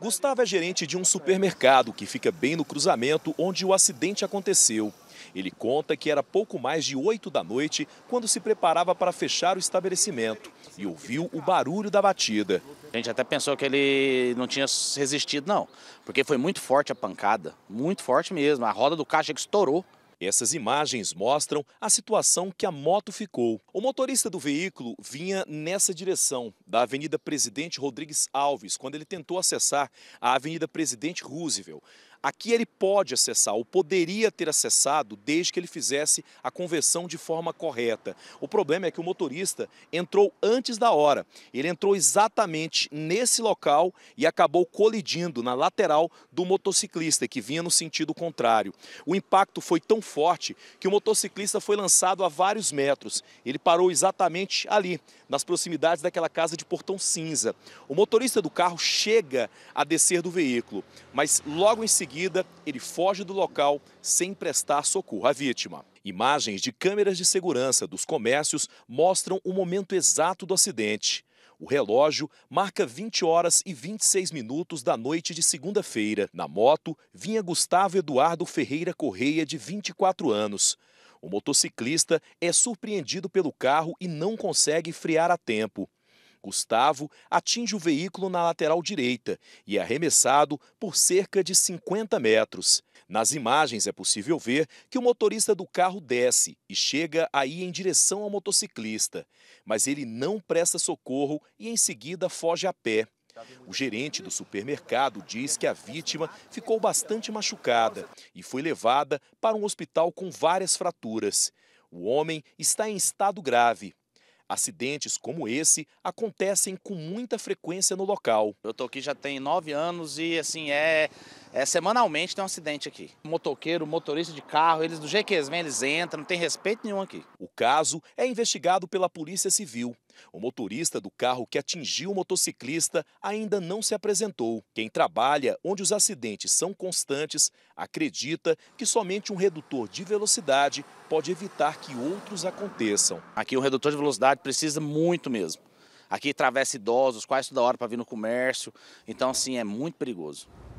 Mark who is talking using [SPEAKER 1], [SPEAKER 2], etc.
[SPEAKER 1] Gustavo é gerente de um supermercado que fica bem no cruzamento onde o acidente aconteceu. Ele conta que era pouco mais de 8 da noite quando se preparava para fechar o estabelecimento e ouviu o barulho da batida. A gente até pensou que ele não tinha resistido, não, porque foi muito forte a pancada, muito forte mesmo. A roda do caixa que estourou. Essas imagens mostram a situação que a moto ficou. O motorista do veículo vinha nessa direção, da Avenida Presidente Rodrigues Alves, quando ele tentou acessar a Avenida Presidente Roosevelt. Aqui ele pode acessar, ou poderia ter acessado, desde que ele fizesse a conversão de forma correta. O problema é que o motorista entrou antes da hora. Ele entrou exatamente nesse local e acabou colidindo na lateral do motociclista, que vinha no sentido contrário. O impacto foi tão forte que o motociclista foi lançado a vários metros. Ele parou exatamente ali, nas proximidades daquela casa de portão cinza. O motorista do carro chega a descer do veículo, mas logo em seguida, seguida, ele foge do local sem prestar socorro à vítima. Imagens de câmeras de segurança dos comércios mostram o momento exato do acidente. O relógio marca 20 horas e 26 minutos da noite de segunda-feira. Na moto vinha Gustavo Eduardo Ferreira Correia, de 24 anos. O motociclista é surpreendido pelo carro e não consegue frear a tempo. Gustavo atinge o veículo na lateral direita e é arremessado por cerca de 50 metros. Nas imagens é possível ver que o motorista do carro desce e chega aí em direção ao motociclista, mas ele não presta socorro e em seguida foge a pé. O gerente do supermercado diz que a vítima ficou bastante machucada e foi levada para um hospital com várias fraturas. O homem está em estado grave Acidentes como esse acontecem com muita frequência no local. Eu estou aqui já tem nove anos e assim é é, semanalmente tem um acidente aqui. Motoqueiro, motorista de carro, eles do Jequesmen, eles entram, não tem respeito nenhum aqui. O caso é investigado pela Polícia Civil. O motorista do carro que atingiu o motociclista ainda não se apresentou. Quem trabalha onde os acidentes são constantes acredita que somente um redutor de velocidade pode evitar que outros aconteçam. Aqui o redutor de velocidade precisa muito mesmo. Aqui atravessa idosos quase toda hora para vir no comércio. Então, assim, é muito perigoso.